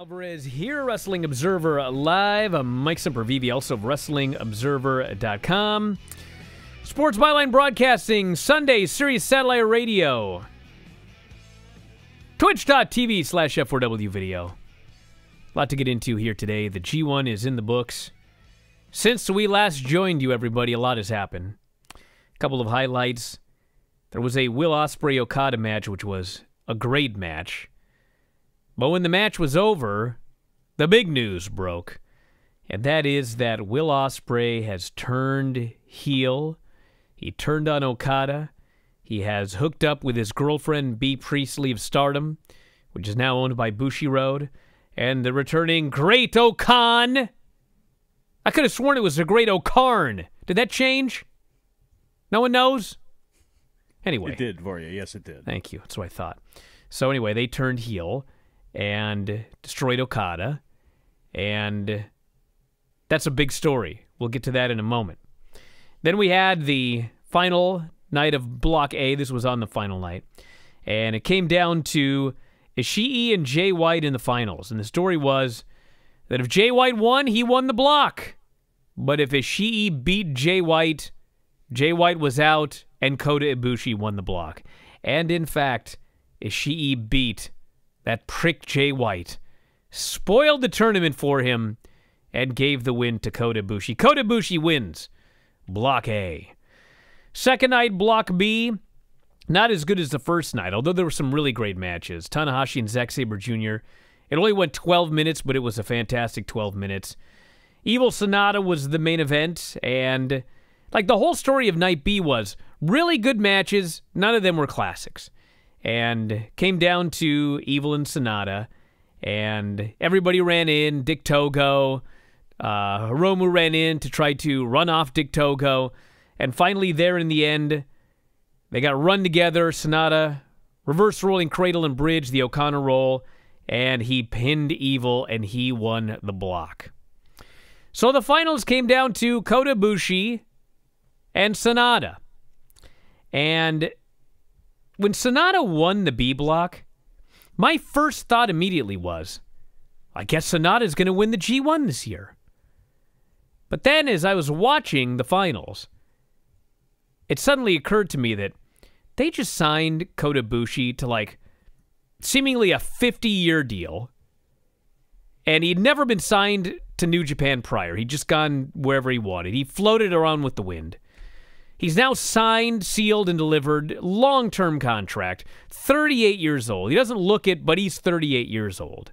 Alvarez here, Wrestling Observer Live. I'm Mike Semper Vivi, also of WrestlingObserver.com. Sports Byline Broadcasting, Sunday, Sirius Satellite Radio. Twitch.tv slash F4W Video. A lot to get into here today. The G1 is in the books. Since we last joined you, everybody, a lot has happened. A couple of highlights. There was a Will Osprey Okada match, which was a great match. But when the match was over, the big news broke, and that is that Will Osprey has turned heel. He turned on Okada. He has hooked up with his girlfriend B Priestley of Stardom, which is now owned by Bushiroad, and the returning Great Okan. I could have sworn it was the Great Okarn. Did that change? No one knows. Anyway, it did Voria. Yes, it did. Thank you. That's what I thought. So anyway, they turned heel and destroyed Okada. And that's a big story. We'll get to that in a moment. Then we had the final night of Block A. This was on the final night. And it came down to Ishii and Jay White in the finals. And the story was that if Jay White won, he won the block. But if Ishii beat Jay White, Jay White was out and Kota Ibushi won the block. And in fact, Ishii beat that prick Jay White spoiled the tournament for him and gave the win to Kota Ibushi. Kota Ibushi wins Block A. Second night, Block B, not as good as the first night, although there were some really great matches. Tanahashi and Zack Sabre Jr. It only went 12 minutes, but it was a fantastic 12 minutes. Evil Sonata was the main event, and like the whole story of Night B was really good matches. None of them were classics and came down to Evil and Sonata, and everybody ran in. Dick Togo, uh, Hiromu ran in to try to run off Dick Togo, and finally, there in the end, they got run together. Sonata, reverse rolling cradle and bridge, the O'Connor roll, and he pinned Evil, and he won the block. So the finals came down to Kota Bushi and Sonata. And when Sonata won the B block, my first thought immediately was, I guess Sonata is going to win the G1 this year. But then as I was watching the finals, it suddenly occurred to me that they just signed Kota Bushi to like seemingly a 50 year deal. And he'd never been signed to New Japan prior. He'd just gone wherever he wanted. He floated around with the wind. He's now signed, sealed, and delivered long term contract, 38 years old. He doesn't look it, but he's 38 years old.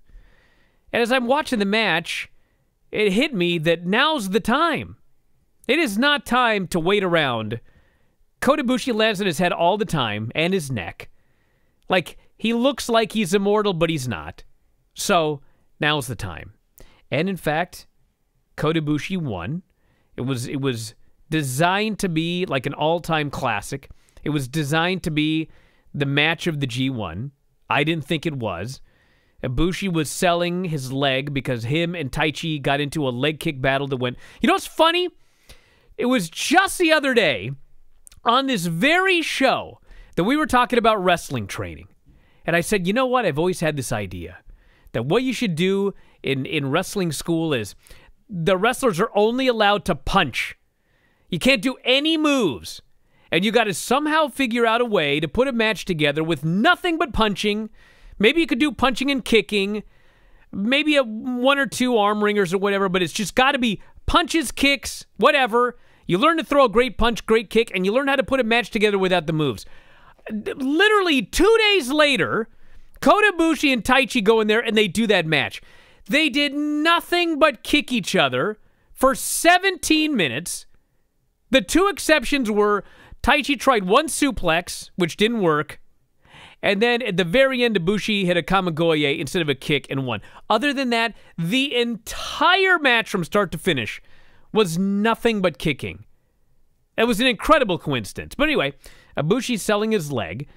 And as I'm watching the match, it hit me that now's the time. It is not time to wait around. Kodabushi lands on his head all the time and his neck. Like, he looks like he's immortal, but he's not. So, now's the time. And in fact, Kodabushi won. It was, it was designed to be like an all time classic. It was designed to be the match of the G1. I didn't think it was. Ibushi was selling his leg because him and Taichi got into a leg kick battle that went. You know what's funny? It was just the other day on this very show that we were talking about wrestling training. And I said, you know what? I've always had this idea that what you should do in, in wrestling school is the wrestlers are only allowed to punch you can't do any moves. And you got to somehow figure out a way to put a match together with nothing but punching. Maybe you could do punching and kicking, maybe a one or two arm ringers or whatever, but it's just got to be punches, kicks, whatever. You learn to throw a great punch, great kick, and you learn how to put a match together without the moves. Literally two days later, Kota Bushi and Taichi go in there and they do that match. They did nothing but kick each other for 17 minutes. The two exceptions were Taichi tried one suplex, which didn't work, and then at the very end, Ibushi hit a Kamigoye instead of a kick and won. Other than that, the entire match from start to finish was nothing but kicking. It was an incredible coincidence. But anyway, Ibushi selling his leg.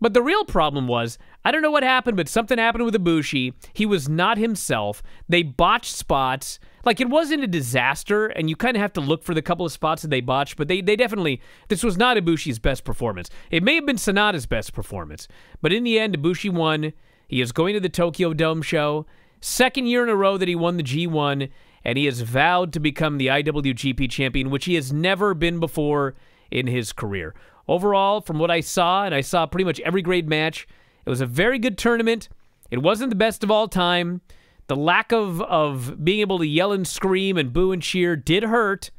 But the real problem was, I don't know what happened, but something happened with Ibushi. He was not himself. They botched spots. Like, it wasn't a disaster, and you kind of have to look for the couple of spots that they botched, but they, they definitely, this was not Ibushi's best performance. It may have been Sonata's best performance, but in the end, Ibushi won. He is going to the Tokyo Dome show. Second year in a row that he won the G1, and he has vowed to become the IWGP champion, which he has never been before in his career. Overall, from what I saw, and I saw pretty much every grade match, it was a very good tournament. It wasn't the best of all time. The lack of, of being able to yell and scream and boo and cheer did hurt.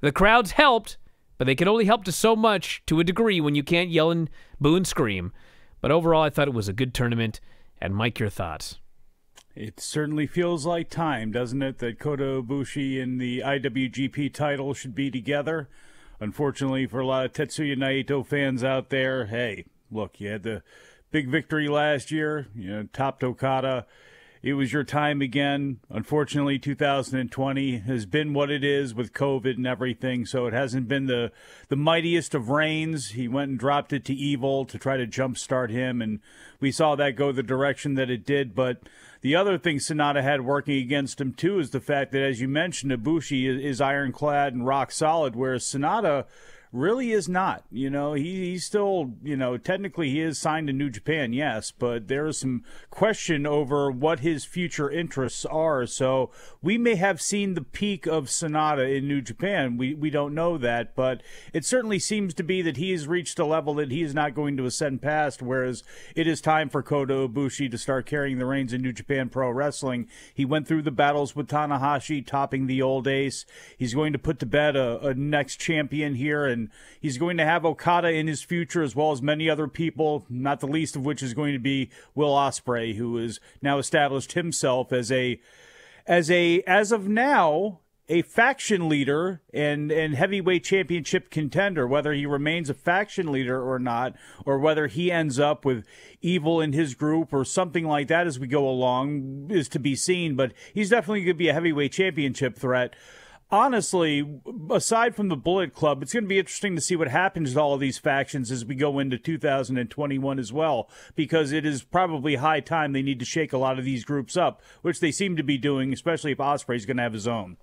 The crowds helped, but they can only help to so much to a degree when you can't yell and boo and scream. But overall, I thought it was a good tournament. And Mike, your thoughts? It certainly feels like time, doesn't it, that Kota Ibushi and the IWGP title should be together. Unfortunately, for a lot of Tetsuya Naito fans out there, hey, look, you had the big victory last year, you know, topped Okada it was your time again. Unfortunately, 2020 has been what it is with COVID and everything, so it hasn't been the the mightiest of reigns. He went and dropped it to evil to try to jumpstart him, and we saw that go the direction that it did. But the other thing Sonata had working against him too is the fact that, as you mentioned, Ibushi is, ironclad and rock solid, whereas Sonata really is not. You know, he, he's still, you know, technically he is signed to New Japan, yes, but there is some question over what his future interests are. So we may have seen the peak of Sonata in New Japan. We, we don't know that, but it certainly seems to be that he has reached a level that he is not going to ascend past, whereas it is time for Kota Ibushi to start carrying the reins in New Japan Pro Wrestling. He went through the battles with Tanahashi, topping the old ace. He's going to put to bed a, a next champion here and and he's going to have Okada in his future as well as many other people, not the least of which is going to be Will Osprey, who has now established himself as a as a as of now a faction leader and and heavyweight championship contender whether he remains a faction leader or not or whether he ends up with evil in his group or something like that as we go along is to be seen but he's definitely going to be a heavyweight championship threat honestly, aside from the Bullet Club, it's going to be interesting to see what happens to all of these factions as we go into 2021 as well, because it is probably high time they need to shake a lot of these groups up, which they seem to be doing, especially if Osprey's going to have his own.